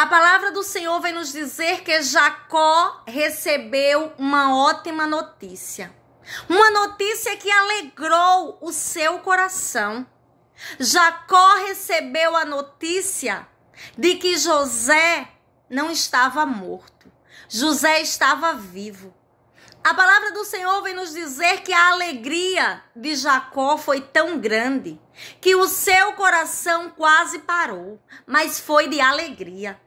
A palavra do Senhor vem nos dizer que Jacó recebeu uma ótima notícia. Uma notícia que alegrou o seu coração. Jacó recebeu a notícia de que José não estava morto. José estava vivo. A palavra do Senhor vem nos dizer que a alegria de Jacó foi tão grande que o seu coração quase parou, mas foi de alegria.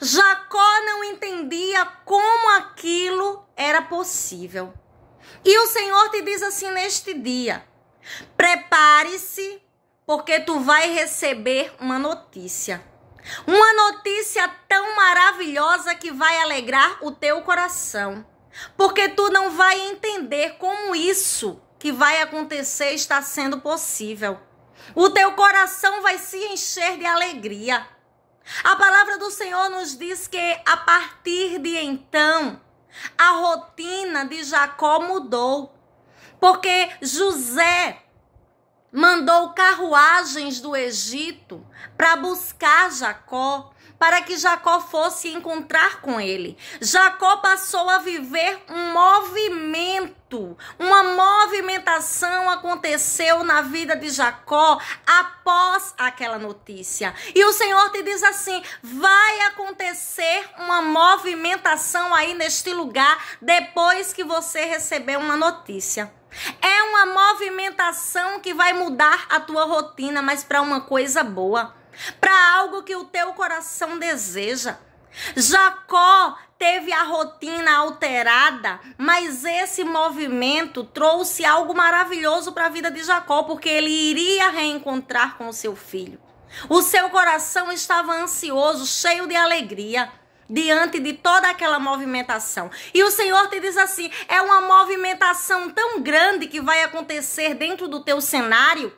Jacó não entendia como aquilo era possível. E o Senhor te diz assim neste dia: prepare-se, porque tu vai receber uma notícia. Uma notícia tão maravilhosa que vai alegrar o teu coração. Porque tu não vai entender como isso que vai acontecer está sendo possível. O teu coração vai se encher de alegria. A palavra do Senhor nos diz que a partir de então, a rotina de Jacó mudou, porque José mandou carruagens do Egito para buscar Jacó, para que Jacó fosse encontrar com ele. Jacó passou a viver um movimento, um aconteceu na vida de Jacó após aquela notícia. E o Senhor te diz assim: vai acontecer uma movimentação aí neste lugar depois que você receber uma notícia. É uma movimentação que vai mudar a tua rotina, mas para uma coisa boa, para algo que o teu coração deseja. Jacó teve a rotina alterada, mas esse movimento trouxe algo maravilhoso para a vida de Jacó, porque ele iria reencontrar com o seu filho. O seu coração estava ansioso, cheio de alegria diante de toda aquela movimentação. E o Senhor te diz assim: é uma movimentação tão grande que vai acontecer dentro do teu cenário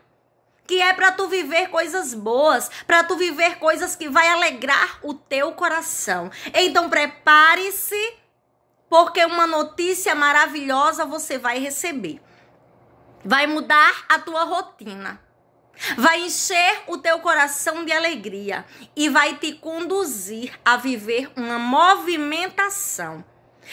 que é para tu viver coisas boas, para tu viver coisas que vai alegrar o teu coração. Então prepare-se, porque uma notícia maravilhosa você vai receber. Vai mudar a tua rotina. Vai encher o teu coração de alegria e vai te conduzir a viver uma movimentação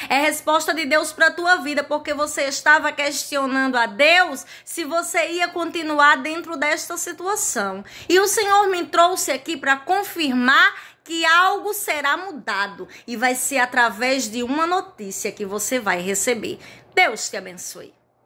é resposta de Deus para a tua vida, porque você estava questionando a Deus se você ia continuar dentro desta situação. E o Senhor me trouxe aqui para confirmar que algo será mudado e vai ser através de uma notícia que você vai receber. Deus te abençoe.